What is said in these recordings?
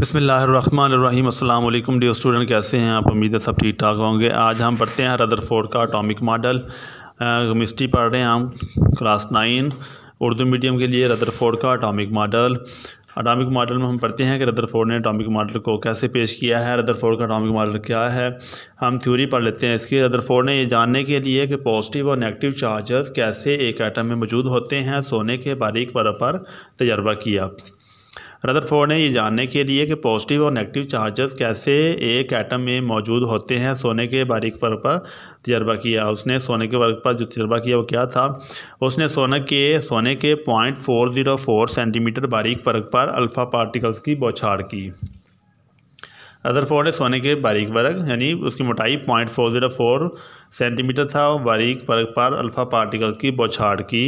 बसमिलीम अल्लाम dear student कैसे हैं आप उम्मीद है सब ठीक ठाक होंगे आज हम पढ़ते हैं रदर फोर्ड का अटोमिक मॉडल केमिस्ट्री पढ़ रहे हैं हम क्लास नाइन उर्दू मीडियम के लिए रदर फोर्ड का अटोमिक मॉडल अटामिक मॉडल में हम पढ़ते हैं कि रदर फोर्ड ने अटामिक मॉडल को कैसे पेश किया है रदर फोर्ड का अटामिक मॉडल क्या है हम थ्योरी पढ़ लेते हैं इसकी फोर्ड ने यह जानने के लिए कि पॉजिटिव और नेगेटिव चार्जेस कैसे एक आइटम में मौजूद होते हैं सोने के बारीक पर पर तजर्बा किया रदरफोर्ड ने ये जानने के लिए कि पॉजिटिव और नेगेटिव चार्जेस कैसे एक एटम में मौजूद होते हैं सोने के बारीक वर्ग पर तजर्बा किया उसने सोने के वर्ग पर जो तजर्बा किया वो क्या था उसने सोने के सोने के point four zero four centimetre बारीक वर्ग पर अल्फ़ा पार्टिकल्स की बौछार की अदर फोर्ड है सोने के बारीक वर्ग यानी उसकी मोटाई point four zero four centimetre था और बारीक वर्ग पर अल्फ़ा पार्टिकल की बौछाड़ की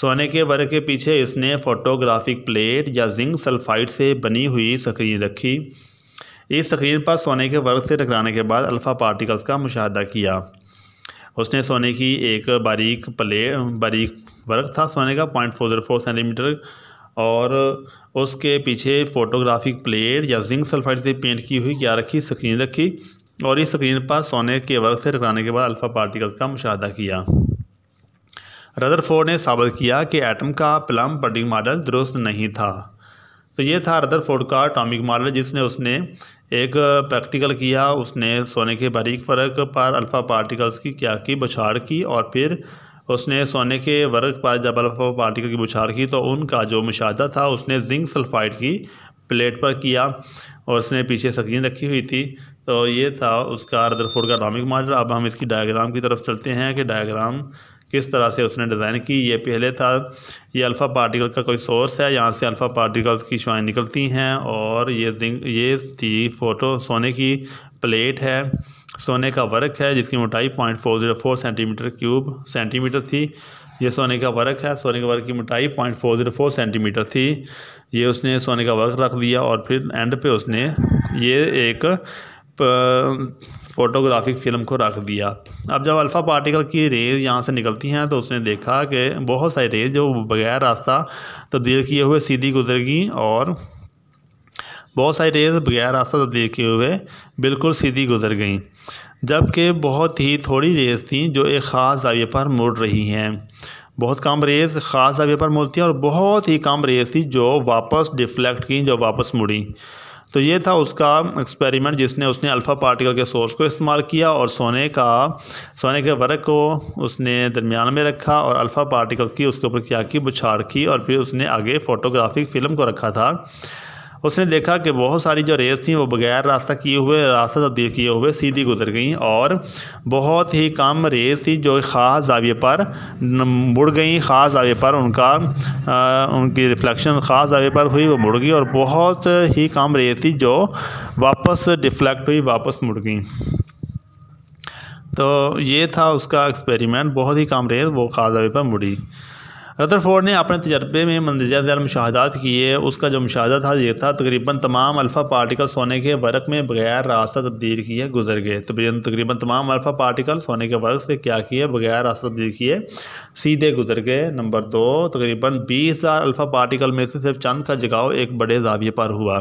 सोने के वर्ग के पीछे इसने फोटोग्राफिक प्लेट या जिंक सल्फाइड से बनी हुई स्क्रीन रखी इस स्क्रीन पर सोने के वर्ग से टकराने के बाद अल्फ़ा पार्टिकल्स का मुशाह किया उसने सोने की एक बारीक प्लेट बारीक वर्ग था सोने का point four zero four centimetre और उसके पीछे फोटोग्राफिक प्लेट या जिंक सल्फाइड से पेंट की हुई क्या रखी स्क्रीन रखी और इस स्क्रीन पर सोने के वर्क से टकराने के बाद अल्फ़ा पार्टिकल्स का मुशाह किया रदरफोर्ड ने साबित किया कि एटम का प्लम पटिंग मॉडल दुरुस्त नहीं था तो ये था रदरफोर्ड का अटोमिक मॉडल जिसने उसने एक प्रैक्टिकल किया उसने सोने के बारीक फर्क पर अल्फ़ा पार्टिकल्स की क्या की बछाड़ की और फिर उसने सोने के वर्ग पर जब अल्फा पार्टिकल की बुछार की तो उनका जो मुशाह था उसने जिंक सल्फाइड की प्लेट पर किया और उसने पीछे सकीन रखी हुई थी तो ये था उसका रदरफोर्ड का अटामिक मॉडल अब हम इसकी डायग्राम की तरफ चलते हैं कि डायग्राम किस तरह से उसने डिज़ाइन की ये पहले था ये अल्फ़ा पार्टिकल का कोई सोर्स है यहाँ से अल्फ़ा पार्टिकल्स की शुआ निकलती हैं और ये जिंक ये थी फोटो सोने की प्लेट है सोने का वर्क है जिसकी मोटाई point four zero four centimetre cube centimetre थी ये सोने का वर्क है सोने के वर्क की मोटाई point four zero four centimetre थी ये उसने सोने का वर्क रख दिया और फिर एंड पे उसने ये एक फोटोग्राफिक फिल्म को रख दिया अब जब अल्फ़ा पार्टिकल की रेज यहाँ से निकलती हैं तो उसने देखा कि बहुत सारी रेज जो बगैर रास्ता तब्दील किए हुए सीधी गुजर गई और बहुत सारी रेस बगैर रास्ता किए हुए बिल्कुल सीधी गुजर गईं जबकि बहुत ही थोड़ी रेस थी जो एक ख़ास जाविये पर मुड़ रही हैं बहुत कम रेस ख़ास जाविये पर मुड़ती हैं और बहुत ही कम रेस थी जो वापस डिफ्लेक्ट की जो वापस मुड़ी तो ये था उसका एक्सपेरिमेंट जिसने उसने अल्फ़ा पार्टिकल के सोर्स को इस्तेमाल किया और सोने का सोने के वर्क को उसने दरमियान में रखा और अल्फ़ा पार्टिकल की उसके ऊपर क्या की बुछाड़ की और फिर उसने आगे फ़ोटोग्राफिक फ़िल्म को रखा था उसने देखा कि बहुत सारी जो रेस थी वो बगैर रास्ता किए हुए रास्ता तब्दील तो किए हुए सीधी गुजर गई और बहुत ही कम रेस थी जो ख़ास जाविये पर मुड़ गई ख़ास जाविये पर उनका आ, उनकी रिफ्लेक्शन ख़ास जाविये पर हुई वो मुड़ गई और बहुत ही कम रेस थी जो वापस डिफ्लेक्ट हुई वापस मुड़ गई तो ये था उसका एक्सपेरिमेंट बहुत ही कम रेस वो ख़ास जाविये पर मुड़ी रदरफोर्ड ने अपने तजर्बे में मंदरजात मुशाहदात किए उसका जो मुशाहदा था ये था तकरीबन तमाम अल्फ़ा पार्टिकल सोने के वर्क में बगैर रास्ता तब्दील किए गुजर गए तकरीबन तमाम अल्फ़ा पार्टिकल सोने के वर्क से क्या किए बगैर रास्ता तब्दील किए सीधे गुजर गए नंबर दो तकरीबन बीस हज़ार अल्फ़ा पार्टिकल में से सिर्फ चंद का जगाव एक बड़े जाविये पर हुआ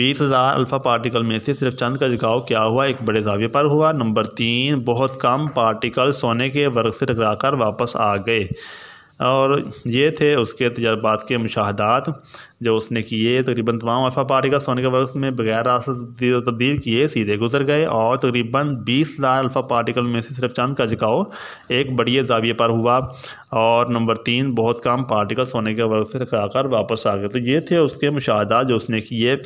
बीस हज़ार अल्फ़ा पार्टिकल में से सिर्फ चंद का जगाव क्या हुआ एक बड़े जाविये पर हुआ नंबर तीन बहुत कम पार्टिकल सोने के वर्क से टकरा वापस आ गए और ये थे उसके तजर्बात के मुशाहदात जो उसने किए तकरीबन तमाम अफा पार्टी का सोने के वक्त में बगैर रास्ता तब्दील किए सीधे गुजर गए और तकरीबन बीस हज़ार अल्फ़ा पार्टिकल में से सिर्फ चंद का जिकाओ एक बड़ी जाविये पर हुआ और नंबर तीन बहुत कम पार्टिकल सोने के वक्त से कर वापस आ गए तो ये थे उसके मुशाहदात जो उसने किए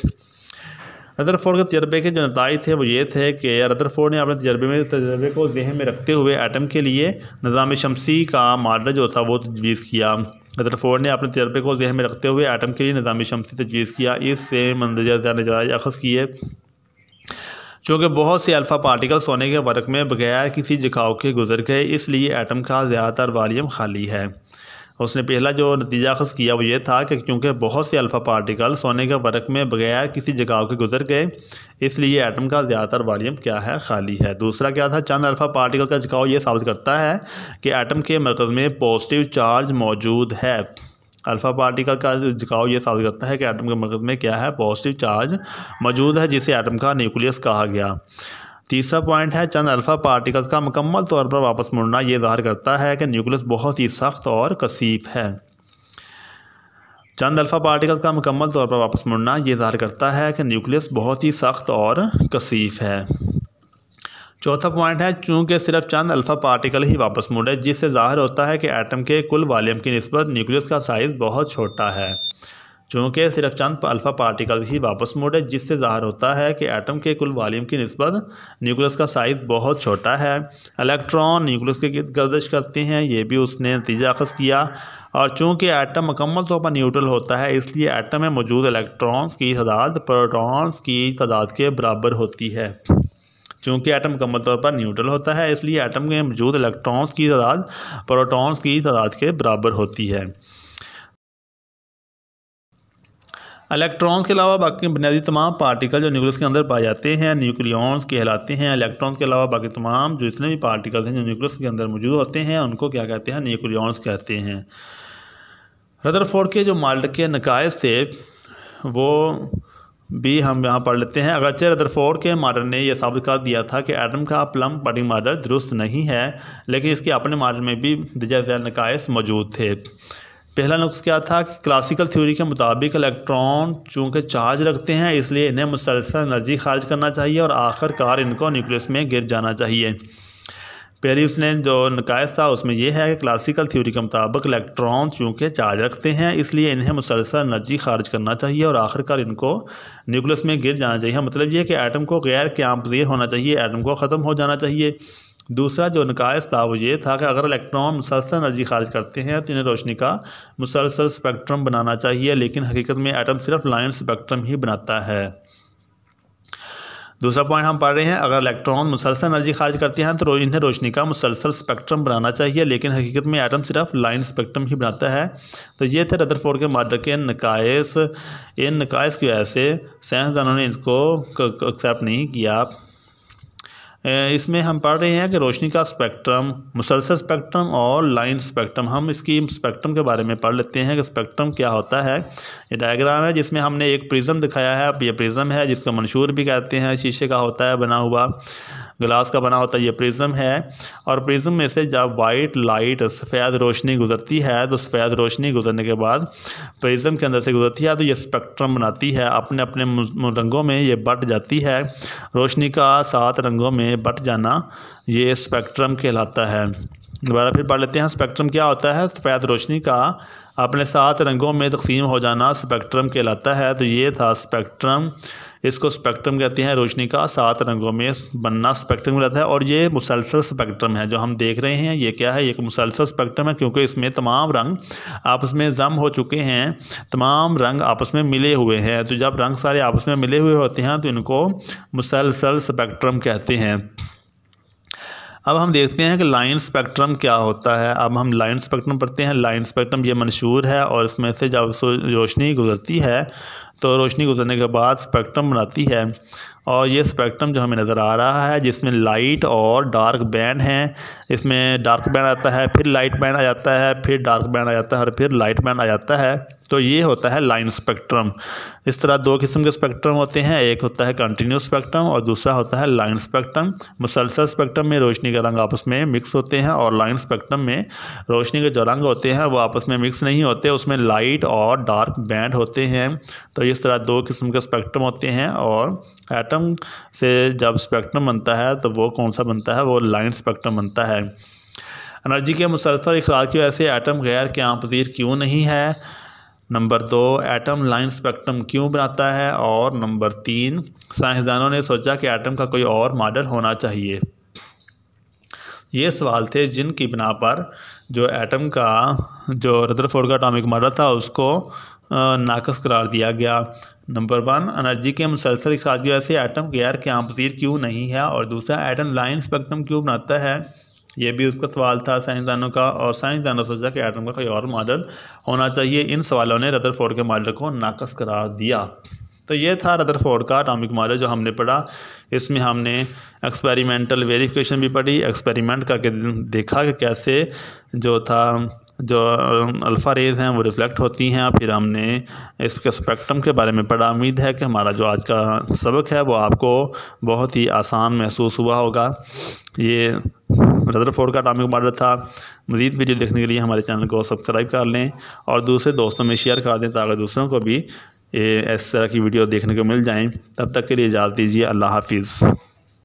रदरफोर्ड के तजर्बे के जो नतज थे वो ये थे कि रदरफोर्ड ने अपने तजर्बे में तजर्बे को जहन में रखते हुए एटम के लिए निज़ाम शमसी का मॉडल जो था वो तजवीज़ किया रदरफोर्ड ने अपने तजर्बे को जहन में रखते हुए एटम के लिए निज़ाम शमसी तजवीज़ किया इससे मंदरजा नजायज अखज़ किए चूँकि बहुत से अल्फ़ा पार्टिकल्स होने के वर्क में बगैर किसी जखाव के गुजर गए इसलिए एटम का ज़्यादातर वालीम खाली है उसने पहला जो नतीजा अखज़ किया वो ये था कि क्योंकि बहुत से अल्फ़ा पार्टिकल सोने के वर्क में बगैर किसी जगह के गुजर गए इसलिए एटम का ज़्यादातर वालीम क्या है खाली है दूसरा क्या था चंद अल्फ़ा पार्टिकल का जगाव ये साबित करता है कि एटम के मरकज़ में पॉजिटिव चार्ज मौजूद है अल्फ़ा पार्टिकल का जगाव ये साबित करता है कि एटम के मरकज़ में क्या है पॉजिटिव चार्ज मौजूद है जिसे एटम का न्यूक्लियस कहा गया तीसरा पॉइंट है चंद अल्फ़ा पार्टिकल्स का मुकम्मल तौर पर वापस मुड़ना यह जाहिर करता है कि न्यूक्लियस बहुत ही सख्त और कसीफ है चंद अल्फ़ा पार्टिकल का मुकम्मल तौर पर वापस मुड़ना यह जाहिर करता है कि न्यूक्लियस बहुत ही सख्त और कसीफ है चौथा पॉइंट है चूंकि सिर्फ चंद अल्फ़ा पार्टिकल ही वापस मुड़े जिससे जाहिर होता है कि एटम के कुल वालीम की नस्बत न्यूक्लियस का साइज़ बहुत छोटा है चूँकि सिर्फ चंद अल्फ़ा पार्टिकल्स ही वापस मुड़े जिससे ज़ाहिर होता है कि एटम के कुल वालीम की नस्बत न्यूक्लियस का साइज़ बहुत छोटा है इलेक्ट्रॉन न्यूक्लियस के गिरद गर्दश करते हैं ये भी उसने नतीजा अखज़ किया और चूँकि एटम मुकम्मल तौर पर न्यूट्रल होता है इसलिए एटम में मौजूद इलेक्ट्रॉन्स की तादाद प्रोटॉन्स की तादाद के बराबर होती है चूँकि एटम मुकम्मल तौर पर न्यूट्रल होता है इसलिए एटम में मौजूद इलेक्ट्रॉन्स की तादाद प्रोटॉन्स की तादाद के बराबर होती है इलेक्ट्रॉन्स के अलावा बाकी बुनियादी तमाम पार्टिकल जो न्यूक्लियस के अंदर पाए जाते हैं न्यूक्लियॉन्स कहलाते हैं इलेक्ट्रॉन्स के अलावा बाकी तमाम जो जितने भी पार्टिकल्स हैं जो न्यूक्लियस के अंदर मौजूद होते हैं उनको क्या कहते हैं न्यूक्लियॉन्स कहते हैं रदरफोर्ड के जो माल्ट के नकायज थे वो भी हम यहाँ पढ़ लेते हैं अगरचे रदरफोर्ड के मॉडल ने यह साबित कर दिया था कि एटम का प्लम पटिंग मॉडल दुरुस्त नहीं है लेकिन इसके अपने मॉडल में भी दिजा नकायस मौजूद थे पहला नुस्ख क्या था कि क्लासिकल थ्योरी के मुताबिक इलेक्ट्रॉन चूँकि चार्ज रखते हैं इसलिए इन्हें मुसलसल एनर्जी खारिज करना चाहिए और आखिरकार इनको न्यूक्लियस में गिर जाना चाहिए पहली उसने जो नकायस था उसमें यह है कि क्लासिकल थ्योरी के मुताबिक इलेक्ट्रॉन चूँकि चार्ज रखते हैं इसलिए इन्हें मुसलसल एनर्जी खारिज करना चाहिए और आखिरकार इनको न्यूक्लियस में गिर जाना चाहिए मतलब ये कि एटम को गैर क्यामपजीर होना चाहिए एटम को ख़त्म हो जाना चाहिए दूसरा जो नकायस था वो ये था कि अगर इलेक्ट्रॉन मुसलसल एनर्जी खारिज करते हैं तो इन्हें रोशनी का मुसलसल स्पेक्ट्रम बनाना चाहिए लेकिन हकीकत में एटम सिर्फ लाइन स्पेक्ट्रम ही बनाता है दूसरा पॉइंट हम पढ़ रहे हैं अगर इलेक्ट्रॉन मुसलसल एनर्जी खारिज करते हैं तो इन्हें रोशनी का मुसलसल स्पेक्ट्रम बनाना चाहिए लेकिन हकीकत में एटम सिर्फ लाइन स्पेक्ट्रम ही बनाता है तो ये थे फोर्ड के मार्डर के नकायस इन नकायस की वजह से साइंसदानों ने इनको एक्सेप्ट नहीं किया इसमें हम पढ़ रहे हैं कि रोशनी का स्पेक्ट्रम मुसलसल स्पेक्ट्रम और लाइन स्पेक्ट्रम हम इसकी स्पेक्ट्रम के बारे में पढ़ लेते हैं कि स्पेक्ट्रम क्या होता है ये डायग्राम है जिसमें हमने एक प्रिज्म दिखाया है अब ये प्रिज्म है जिसको मंशूर भी कहते हैं शीशे का होता है बना हुआ ग्लास का बना होता है ये प्रिज्म है और प्रिज्म में से जब वाइट लाइट सफ़ेद रोशनी गुजरती है तो सफ़ेद रोशनी गुजरने के बाद प्रिज्म के अंदर से गुजरती है तो ये स्पेक्ट्रम बनाती है अपने अपने रंगों में ये बट जाती है रोशनी का सात रंगों में बट जाना ये स्पेक्ट्रम कहलाता है दोबारा फिर पढ़ लेते हैं स्पेक्ट्रम क्या होता है सफ़ेद रोशनी का अपने सात रंगों में तकसीम हो जाना स्पेक्ट्रम कहलाता है तो ये था स्पेक्ट्रम इसको स्पेक्ट्रम कहते हैं रोशनी का सात रंगों में बनना स्पेक्ट्रम रहता है और ये मुसलसल स्पेक्ट्रम है जो हम देख रहे हैं ये क्या है एक मुसलसल स्पेक्ट्रम है क्योंकि इसमें तमाम रंग आपस में जम हो चुके हैं तमाम रंग आपस में मिले हुए हैं तो जब रंग सारे आपस में मिले हुए होते हैं तो इनको मुसलसल स्पेक्ट्रम कहते हैं अब हम देखते हैं कि लाइन स्पेक्ट्रम क्या होता है अब हम लाइन स्पेक्ट्रम पढ़ते हैं लाइन स्पेक्ट्रम ये मंशूर है और इसमें से जब रोशनी गुजरती है तो रोशनी गुजरने के बाद स्पेक्ट्रम बनाती है और ये स्पेक्ट्रम जो हमें नज़र आ रहा है जिसमें लाइट और डार्क बैंड हैं इसमें डार्क बैंड आता है फिर लाइट बैंड आ जाता है फिर डार्क बैंड आ जाता है और फिर लाइट बैंड आ जाता है तो ये होता है लाइन स्पेक्ट्रम इस तरह दो किस्म के स्पेक्ट्रम होते हैं एक होता है कंटिन्यू स्पेक्ट्रम और दूसरा होता है लाइन स्पेक्ट्रम मुसलसल स्पेक्ट्रम में रोशनी के रंग आपस में मिक्स होते हैं और लाइन स्पेक्ट्रम में रोशनी के जो रंग होते हैं वो आपस में मिक्स नहीं होते उसमें लाइट और डार्क बैंड होते हैं तो इस तरह दो किस्म के स्पेक्ट्रम होते हैं और एट स्पेक्ट्रम से जब स्पेक्ट्रम बनता है तो वो कौन सा बनता है वो लाइन स्पेक्ट्रम बनता है एनर्जी के मुसलसल अखराज की वजह से एटम गैर क्याम पजीर क्यों नहीं है नंबर दो एटम लाइन स्पेक्ट्रम क्यों बनाता है और नंबर तीन साइंसदानों ने सोचा कि एटम का कोई और मॉडल होना चाहिए ये सवाल थे जिनकी बिना पर जो एटम का जो रदरफोर्ड का अटोमिक मॉडल था उसको नाकस करार दिया गया नंबर वन एनर्जी के मुसलसल अखराज की वजह से एटम गैर क्या पसीर क्यों नहीं है और दूसरा एटम लाइन स्पेक्ट्रम क्यों बनाता है ये भी उसका सवाल था साइंसदानों का और साइंसदानों सोचा कि एटम का कोई और मॉडल होना चाहिए इन सवालों ने रदरफोर्ड के मॉडल को नाकस करार दिया तो ये था रदरफोर्ड का अटामिक मॉडल जो हमने पढ़ा इसमें हमने एक्सपेरिमेंटल वेरिफिकेशन भी पढ़ी एक्सपेरिमेंट करके देखा कि कैसे जो था जो अल्फ़ा रेज हैं वो रिफ़्लेक्ट होती हैं फिर हमने इसके स्पेक्ट्रम के बारे में पढ़ा उम्मीद है कि हमारा जो आज का सबक है वो आपको बहुत ही आसान महसूस हुआ होगा ये रदरफोर्ड का अटामिक मॉडल था मज़ीद वीडियो देखने के लिए हमारे चैनल को सब्सक्राइब कर लें और दूसरे दोस्तों में शेयर कर दें ताकि दूसरों को भी इस तरह की वीडियो देखने को मिल जाएँ तब तक के लिए इजाज़त दीजिए अल्लाह हाफिज़